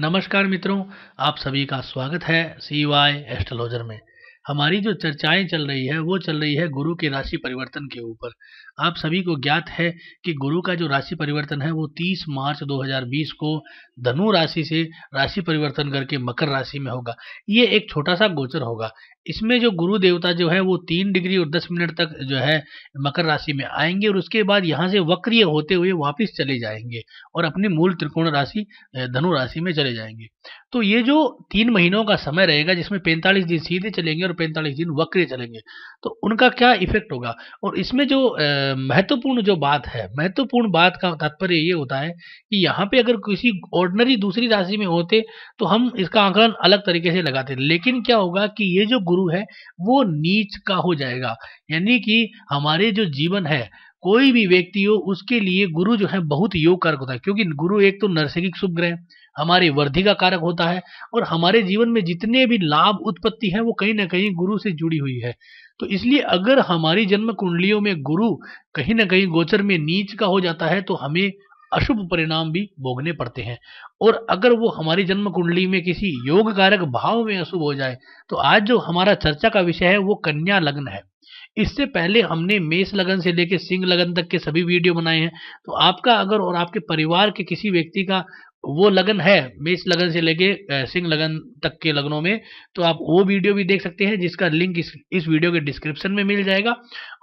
नमस्कार मित्रों आप सभी का स्वागत है सी वाई एस्ट्रोलॉजर में हमारी जो चर्चाएं चल रही है वो चल रही है गुरु के राशि परिवर्तन के ऊपर आप सभी को ज्ञात है कि गुरु का जो राशि परिवर्तन है वो 30 मार्च 2020 को धनु राशि से राशि परिवर्तन करके मकर राशि में होगा ये एक छोटा सा गोचर होगा इसमें जो गुरु देवता जो है वो तीन डिग्री और दस मिनट तक जो है मकर राशि में आएंगे और उसके बाद यहाँ से वक्रिय होते हुए वापस चले जाएंगे और अपनी मूल त्रिकोण राशि धनु राशि में चले जाएंगे तो ये जो तीन महीनों का समय रहेगा जिसमें पैंतालीस दिन सीधे चलेंगे और पैंतालीस दिन वक्रिय चलेंगे तो उनका क्या इफेक्ट होगा और इसमें जो आ, महत्वपूर्ण जो बात है महत्वपूर्ण बात का तात्पर्य ये होता है कि यहाँ पे अगर किसी ऑर्डनरी दूसरी राशि में होते तो हम इसका आंकलन अलग तरीके से लगाते लेकिन क्या होगा कि ये जो गुरु है वो नीच का हो जाएगा यानी कि हमारे जो जीवन है कोई भी व्यक्ति हो उसके लिए गुरु जो है बहुत योग कारक होता है क्योंकि गुरु एक तो नरसिंगिक शुभ ग्रह हमारे वृद्धि का कारक होता है और हमारे जीवन में जितने भी लाभ उत्पत्ति है वो कहीं ना कहीं गुरु से जुड़ी हुई है तो इसलिए अगर हमारी जन्म कुंडलियों में गुरु कहीं ना कहीं गोचर में नीच का हो जाता है तो हमें अशुभ परिणाम भी भोगने पड़ते हैं और अगर वो हमारी जन्म कुंडली में किसी योग कारक भाव में अशुभ हो जाए तो आज जो हमारा चर्चा का विषय है वो कन्या लग्न है इससे पहले हमने मेष लगन से लेकर सिंह लगन तक के सभी वीडियो बनाए हैं तो आपका अगर और आपके परिवार के किसी व्यक्ति का वो लगन है मेष लगन से लेके सिंह लगन तक के लगनों में तो आप वो वीडियो भी देख सकते हैं जिसका लिंक इस इस वीडियो के डिस्क्रिप्शन में मिल जाएगा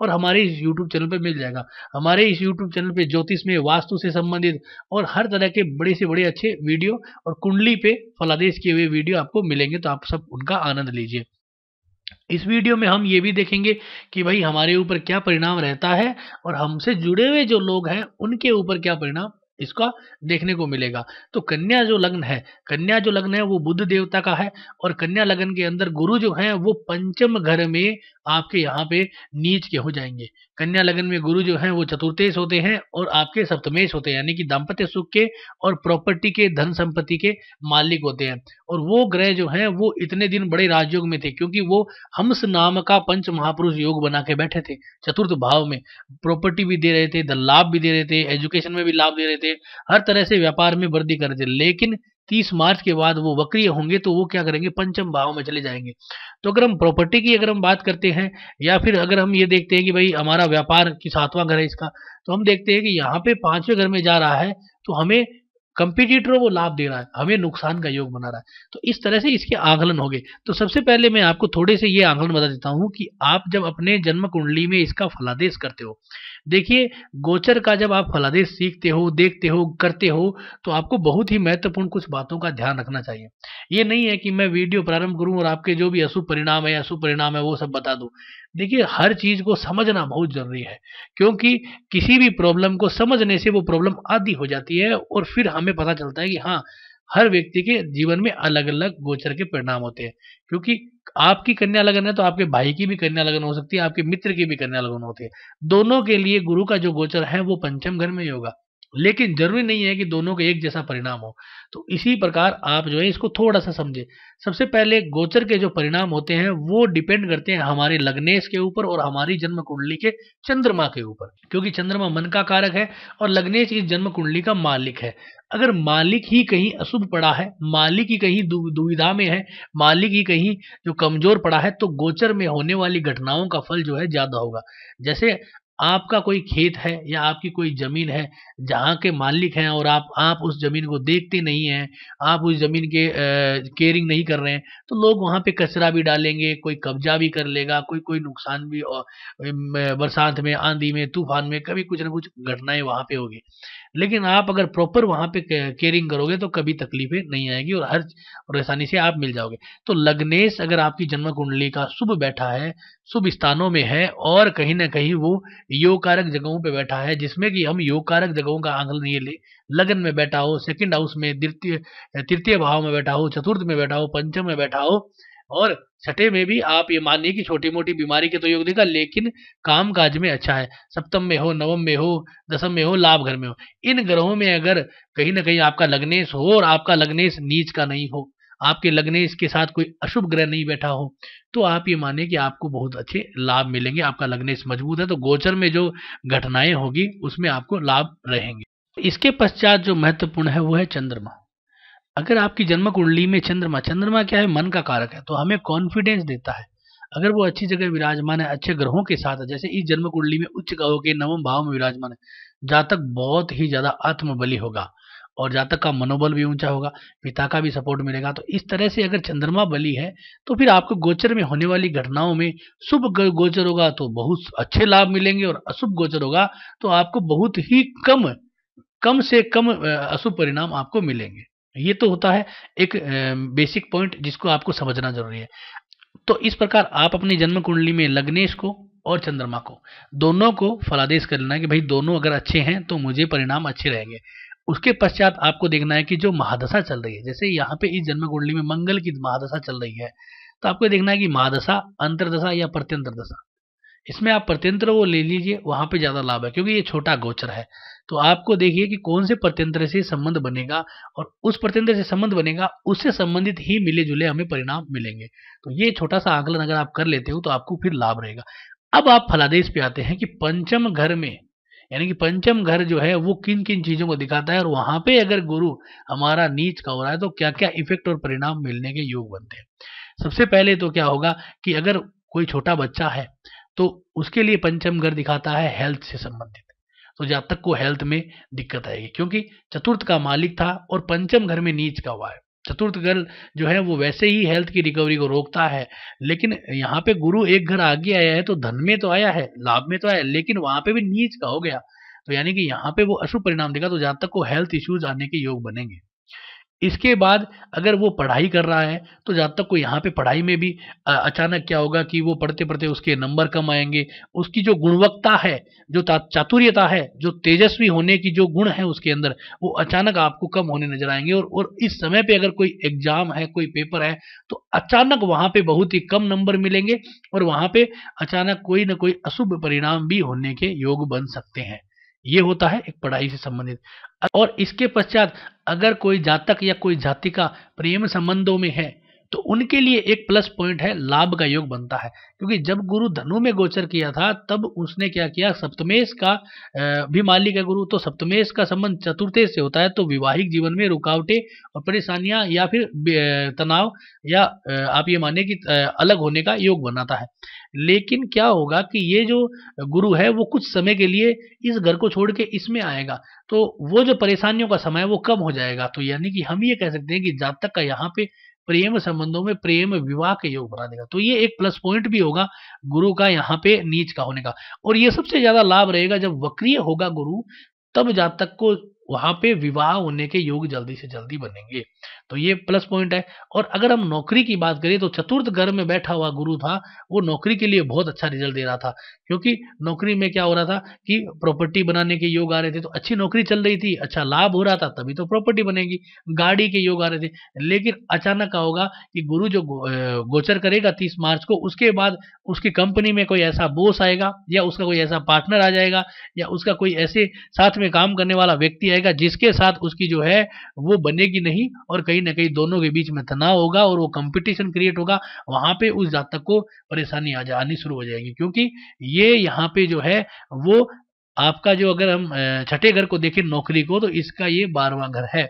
और हमारे इस यूट्यूब चैनल पे मिल जाएगा हमारे इस यूट्यूब चैनल पे ज्योतिष में वास्तु से संबंधित और हर तरह के बड़े से बड़े अच्छे वीडियो और कुंडली पे फलादेश किए हुए वीडियो आपको मिलेंगे तो आप सब उनका आनंद लीजिए इस वीडियो में हम ये भी देखेंगे कि भाई हमारे ऊपर क्या परिणाम रहता है और हमसे जुड़े हुए जो लोग हैं उनके ऊपर क्या परिणाम इसका देखने को मिलेगा तो कन्या जो लग्न है कन्या जो लग्न है वो बुद्ध देवता का है और कन्या लग्न के अंदर गुरु जो है वो पंचम घर में आपके यहाँ पे नीच के हो जाएंगे कन्या लगन में गुरु जो है वो चतुर्थेश होते हैं और आपके सप्तमेश होते हैं यानी कि दाम्पत्य सुख के और प्रॉपर्टी के धन संपत्ति के मालिक होते हैं और वो ग्रह जो है वो इतने दिन बड़े राजयोग में थे क्योंकि वो हमस नाम का पंच महापुरुष योग बना के बैठे थे चतुर्थ भाव में प्रॉपर्टी भी दे रहे थे लाभ भी दे रहे थे एजुकेशन में भी लाभ दे रहे थे हर तरह से व्यापार में वृद्धि कर रहे थे लेकिन तीस मार्च के बाद वो वक्रिय होंगे तो वो क्या करेंगे पंचम भाव में चले जाएंगे तो अगर हम प्रॉपर्टी की अगर हम बात करते हैं या फिर अगर हम ये देखते हैं कि भाई हमारा व्यापार की सातवां घर है इसका तो हम देखते हैं कि यहाँ पे पांचवें घर में जा रहा है तो हमें कंपिटिटर वो लाभ दे रहा है हमें नुकसान का योग बना रहा है तो इस तरह से इसके आंकलन हो गए तो सबसे पहले मैं आपको थोड़े से ये आंकलन बता देता हूँ कि आप जब अपने जन्म कुंडली में इसका फलादेश करते हो देखिए गोचर का जब आप फलादेश सीखते हो देखते हो करते हो तो आपको बहुत ही महत्वपूर्ण कुछ बातों का ध्यान रखना चाहिए ये नहीं है कि मैं वीडियो प्रारंभ करूँ और आपके जो भी अशुभ परिणाम है अशुभ परिणाम है वो सब बता दूँ देखिए हर चीज़ को समझना बहुत ज़रूरी है क्योंकि किसी भी प्रॉब्लम को समझने से वो प्रॉब्लम आदि हो जाती है और फिर हमें पता चलता है कि हाँ हर व्यक्ति के जीवन में अलग अलग गोचर के परिणाम होते हैं क्योंकि आपकी कन्या लगन है तो आपके भाई की भी कन्या लगन हो सकती है आपके मित्र की भी कन्या लगन होती है दोनों के लिए गुरु का जो गोचर है वो पंचम घर में ही होगा लेकिन जरूरी नहीं है कि दोनों का एक जैसा परिणाम हो तो इसी प्रकार आप जो है इसको थोड़ा सा समझे सबसे पहले गोचर के जो परिणाम होते हैं वो डिपेंड करते हैं हमारे लग्नेश के ऊपर और हमारी जन्म कुंडली के चंद्रमा के ऊपर क्योंकि चंद्रमा मन का कारक है और लग्नेश इस जन्म कुंडली का मालिक है अगर मालिक ही कहीं अशुभ पड़ा है मालिक ही कहीं दुविधा में है मालिक ही कहीं जो कमजोर पड़ा है तो गोचर में होने वाली घटनाओं का फल जो है ज्यादा होगा जैसे आपका कोई खेत है या आपकी कोई ज़मीन है जहाँ के मालिक हैं और आप आप उस ज़मीन को देखते नहीं हैं आप उस ज़मीन के केयरिंग नहीं कर रहे हैं तो लोग वहाँ पे कचरा भी डालेंगे कोई कब्जा भी कर लेगा कोई कोई नुकसान भी बरसात में आंधी में तूफान में कभी कुछ ना कुछ घटनाएं वहाँ पे होगी लेकिन आप अगर प्रॉपर वहां पे केयरिंग करोगे तो कभी तकलीफें नहीं आएगी और हर और आसानी से आप मिल जाओगे तो लग्नेश अगर आपकी जन्म कुंडली का शुभ बैठा है शुभ स्थानों में है और कहीं ना कहीं वो योग कारक जगहों पे बैठा है जिसमें कि हम योग कारक जगहों का आंकलन ये ले लगन में बैठा हो सेकंड हाउस में द्वितीय तृतीय भाव में बैठा हो चतुर्थ में बैठा हो पंचम में बैठा हो और छठे में भी आप ये मानिए कि छोटी मोटी बीमारी के तो योग देगा लेकिन काम काज में अच्छा है सप्तम में हो नवम में हो दसम में हो लाभ घर में हो इन ग्रहों में अगर कहीं ना कहीं आपका लग्नेश हो और आपका लग्नेश नीच का नहीं हो आपके लग्नेश के साथ कोई अशुभ ग्रह नहीं बैठा हो तो आप ये मानिए कि आपको बहुत अच्छे लाभ मिलेंगे आपका लग्नेश मजबूत है तो गोचर में जो घटनाएं होगी उसमें आपको लाभ रहेंगे इसके पश्चात जो महत्वपूर्ण है वो है चंद्रमा अगर आपकी जन्म कुंडली में चंद्रमा चंद्रमा क्या है मन का कारक है तो हमें कॉन्फिडेंस देता है अगर वो अच्छी जगह विराजमान है अच्छे ग्रहों के साथ है जैसे इस जन्म कुंडली में उच्च ग्रहों के नवम भाव में विराजमान है जातक बहुत ही ज्यादा आत्मबली होगा और जातक का मनोबल भी ऊंचा होगा पिता का भी सपोर्ट मिलेगा तो इस तरह से अगर चंद्रमा बली है तो फिर आपको गोचर में होने वाली घटनाओं में शुभ गोचर होगा तो बहुत अच्छे लाभ मिलेंगे और अशुभ गोचर होगा तो आपको बहुत ही कम कम से कम अशुभ परिणाम आपको मिलेंगे ये तो होता है एक बेसिक पॉइंट जिसको आपको समझना जरूरी है तो इस प्रकार आप अपनी जन्म कुंडली में लग्नेश को और चंद्रमा को दोनों को फलादेश कर लेना है कि भाई दोनों अगर अच्छे हैं तो मुझे परिणाम अच्छे रहेंगे उसके पश्चात आपको देखना है कि जो महादशा चल रही है जैसे यहाँ पे इस जन्म कुंडली में मंगल की महादशा चल रही है तो आपको देखना है कि महादशा अंतरदशा या प्रत्यंतर दशा इसमें आप प्रत्यंत्र वो ले लीजिए वहां पे ज़्यादा लाभ है क्योंकि ये छोटा गोचर है तो आपको देखिए कि कौन से प्रत्यंत्र से संबंध बनेगा और उस प्रत्यंत्र से संबंध बनेगा उससे संबंधित ही मिले जुले हमें परिणाम मिलेंगे तो ये छोटा सा आकलन अगर आप कर लेते हो तो आपको फिर लाभ रहेगा अब आप फलादेश पे आते हैं कि पंचम घर में यानी कि पंचम घर जो है वो किन किन चीज़ों को दिखाता है और वहां पे अगर गुरु हमारा नीच का हो रहा है तो क्या क्या इफेक्ट और परिणाम मिलने के योग बनते हैं सबसे पहले तो क्या होगा कि अगर कोई छोटा बच्चा है तो उसके लिए पंचम घर दिखाता है हेल्थ से संबंधित तो जातक को हेल्थ में दिक्कत आएगी क्योंकि चतुर्थ का मालिक था और पंचम घर में नीच का हुआ है चतुर्थ घर जो है वो वैसे ही हेल्थ की रिकवरी को रोकता है लेकिन यहाँ पे गुरु एक घर आगे आया है तो धन में तो आया है लाभ में तो आया लेकिन वहां पे भी नीच का हो गया तो यानी कि यहाँ पे वो अशुभ परिणाम देगा तो जातक को हेल्थ इश्यूज आने के योग बनेंगे इसके बाद अगर वो पढ़ाई कर रहा है तो जहाँ तक को यहाँ पे पढ़ाई में भी अचानक क्या होगा कि वो पढ़ते पढ़ते उसके नंबर कम आएंगे उसकी जो गुणवत्ता है जो चातुर्यता है जो तेजस्वी होने की जो गुण है उसके अंदर वो अचानक आपको कम होने नजर आएंगे और और इस समय पे अगर कोई एग्जाम है कोई पेपर है तो अचानक वहाँ पे बहुत ही कम नंबर मिलेंगे और वहाँ पे अचानक कोई ना कोई अशुभ परिणाम भी होने के योग बन सकते हैं ये होता है एक पढ़ाई से संबंधित और इसके पश्चात अगर कोई जातक या कोई जाति का प्रेम संबंधों में है तो उनके लिए एक प्लस पॉइंट है लाभ का योग बनता है क्योंकि जब गुरु धनु में गोचर किया था तब उसने क्या किया सप्तमेश का भी मालिक है गुरु तो सप्तमेश का संबंध चतुर्थेश से होता है तो विवाहिक जीवन में रुकावटें और परेशानियां या फिर तनाव या आप ये माने कि अलग होने का योग बनाता है लेकिन क्या होगा कि ये जो गुरु है वो कुछ समय के लिए इस घर को छोड़ के इसमें आएगा तो वो जो परेशानियों का समय वो कम हो जाएगा तो यानी कि हम ये कह सकते हैं कि जातक का यहाँ पे प्रेम संबंधों में प्रेम विवाह के योग बना देगा तो ये एक प्लस पॉइंट भी होगा गुरु का यहाँ पे नीच का होने का और ये सबसे ज्यादा लाभ रहेगा जब वक्रिय होगा गुरु तब जातक को वहां पे विवाह होने के योग जल्दी से जल्दी बनेंगे तो ये प्लस पॉइंट है और अगर हम नौकरी की बात करें तो चतुर्थ घर में बैठा हुआ गुरु था वो नौकरी के लिए बहुत अच्छा रिजल्ट दे रहा था क्योंकि नौकरी में क्या हो रहा था कि प्रॉपर्टी बनाने के योग आ रहे थे तो अच्छी नौकरी चल रही थी अच्छा लाभ हो रहा था तभी तो प्रॉपर्टी बनेगी गाड़ी के योग आ रहे थे लेकिन अचानक क्या होगा कि गुरु जो गोचर करेगा तीस मार्च को उसके बाद उसकी कंपनी में कोई ऐसा बोस आएगा या उसका कोई ऐसा पार्टनर आ जाएगा या उसका कोई ऐसे साथ में काम करने वाला व्यक्ति आएगा जाएगा जिसके साथ उसकी जो है वो बनेगी नहीं और कहीं ना कहीं दोनों के बीच में तनाव होगा और वो कंपटीशन क्रिएट होगा वहां पे उस जातक को परेशानी आ जानी शुरू हो जाएगी क्योंकि ये यहाँ पे जो है वो आपका जो अगर हम छठे घर को देखें नौकरी को तो इसका ये बारवा घर है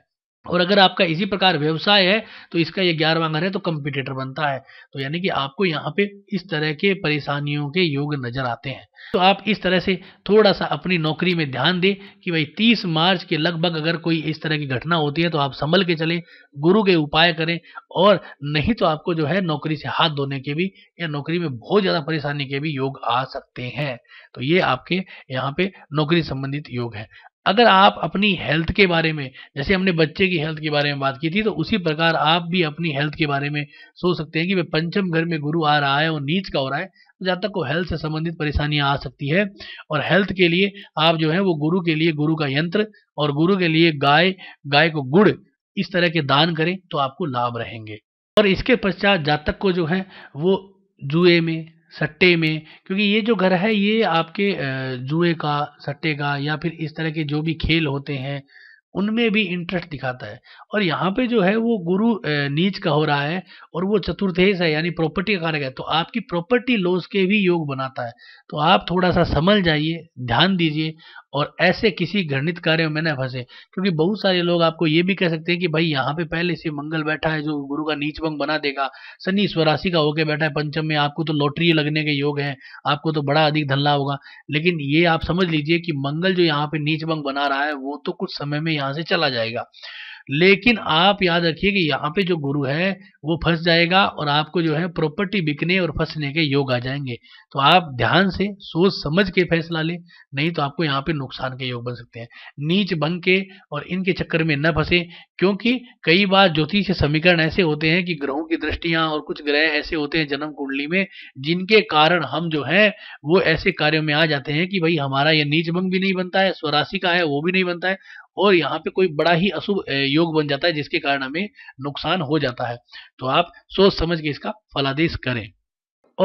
और अगर आपका इसी प्रकार व्यवसाय है तो इसका ये ग्यारहवा घर है तो कंपिटेटर बनता है तो यानी कि आपको यहाँ पे इस तरह के परेशानियों के योग नजर आते हैं तो आप इस तरह से थोड़ा सा अपनी नौकरी में ध्यान दें कि भाई 30 मार्च के लगभग अगर कोई इस तरह की घटना होती है तो आप संभल के चलें गुरु के उपाय करें और नहीं तो आपको जो है नौकरी से हाथ धोने के भी या नौकरी में बहुत ज़्यादा परेशानी के भी योग आ सकते हैं तो ये आपके यहाँ पे नौकरी संबंधित योग है अगर आप अपनी हेल्थ के बारे में जैसे हमने बच्चे की हेल्थ के बारे में बात की थी तो उसी प्रकार आप भी अपनी हेल्थ के बारे में सोच सकते हैं कि वह पंचम घर में गुरु आ रहा है और नीच का हो रहा है तो तक को हेल्थ से संबंधित परेशानियां आ सकती है और हेल्थ के लिए आप जो है वो गुरु के लिए गुरु का यंत्र और गुरु के लिए गाय गाय को गुड़ इस तरह के दान करें तो आपको लाभ रहेंगे और इसके पश्चात जातक को जो है वो जुए में सट्टे में क्योंकि ये जो घर है ये आपके जुए का सट्टे का या फिर इस तरह के जो भी खेल होते हैं उनमें भी इंटरेस्ट दिखाता है और यहाँ पे जो है वो गुरु नीच का हो रहा है और वो चतुर्थेश है यानी प्रॉपर्टी का कारक है तो आपकी प्रॉपर्टी लॉस के भी योग बनाता है तो आप थोड़ा सा समझ जाइए ध्यान दीजिए और ऐसे किसी घृणित कार्य में न फंसे क्योंकि बहुत सारे लोग आपको ये भी कह सकते हैं कि भाई यहाँ पे पहले से मंगल बैठा है जो गुरु का नीच भंग बना देगा शनि स्वराशि का होके बैठा है पंचम में आपको तो लॉटरी लगने के योग है आपको तो बड़ा अधिक धनला होगा लेकिन ये आप समझ लीजिए कि मंगल जो यहाँ पे नीच भंग बना रहा है वो तो कुछ समय में यहाँ से चला जाएगा लेकिन आप याद रखिए कि यहाँ पे जो गुरु है वो फंस जाएगा और आपको जो है प्रॉपर्टी बिकने और फंसने के योग आ जाएंगे तो आप ध्यान से सोच समझ के फैसला लें नहीं तो आपको यहाँ पे नुकसान के योग बन सकते हैं नीच बन के और इनके चक्कर में न फंसे क्योंकि कई बार ज्योतिष समीकरण ऐसे होते हैं कि ग्रहों की दृष्टियां और कुछ ग्रह ऐसे होते हैं जन्म कुंडली में जिनके कारण हम जो है वो ऐसे कार्यों में आ जाते हैं कि भाई हमारा ये नीच भंग भी नहीं बनता है स्वराशि का है वो भी नहीं बनता है और यहाँ पे कोई बड़ा ही अशुभ योग बन जाता है जिसके कारण हमें नुकसान हो जाता है तो आप सोच समझ के इसका फलादेश करें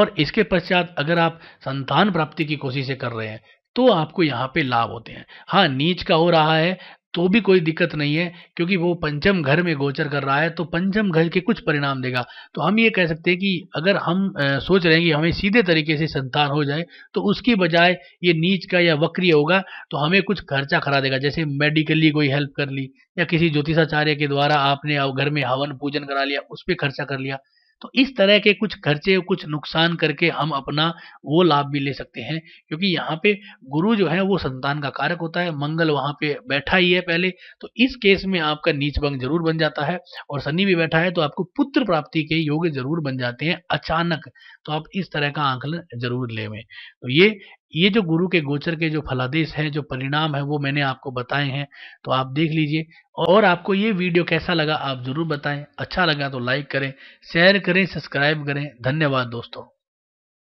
और इसके पश्चात अगर आप संतान प्राप्ति की कोशिशें कर रहे हैं तो आपको यहाँ पे लाभ होते हैं हाँ नीच का हो रहा है तो भी कोई दिक्कत नहीं है क्योंकि वो पंचम घर में गोचर कर रहा है तो पंचम घर के कुछ परिणाम देगा तो हम ये कह सकते हैं कि अगर हम सोच रहे हैं कि हमें सीधे तरीके से संतान हो जाए तो उसकी बजाय ये नीच का या वक्रिय होगा तो हमें कुछ खर्चा करा देगा जैसे मेडिकली कोई हेल्प कर ली या किसी ज्योतिषाचार्य के द्वारा आपने घर में हवन पूजन करा लिया उस पर खर्चा कर लिया तो इस तरह के कुछ खर्चे कुछ नुकसान करके हम अपना वो लाभ भी ले सकते हैं क्योंकि यहाँ पे गुरु जो है वो संतान का कारक होता है मंगल वहाँ पे बैठा ही है पहले तो इस केस में आपका नीच भंग जरूर बन जाता है और शनि भी बैठा है तो आपको पुत्र प्राप्ति के योग जरूर बन जाते हैं अचानक तो आप इस तरह का आंकलन जरूर ले तो ये ये जो गुरु के गोचर के जो फलादेश हैं जो परिणाम है वो मैंने आपको बताए हैं तो आप देख लीजिए और आपको ये वीडियो कैसा लगा आप ज़रूर बताएं अच्छा लगा तो लाइक करें शेयर करें सब्सक्राइब करें धन्यवाद दोस्तों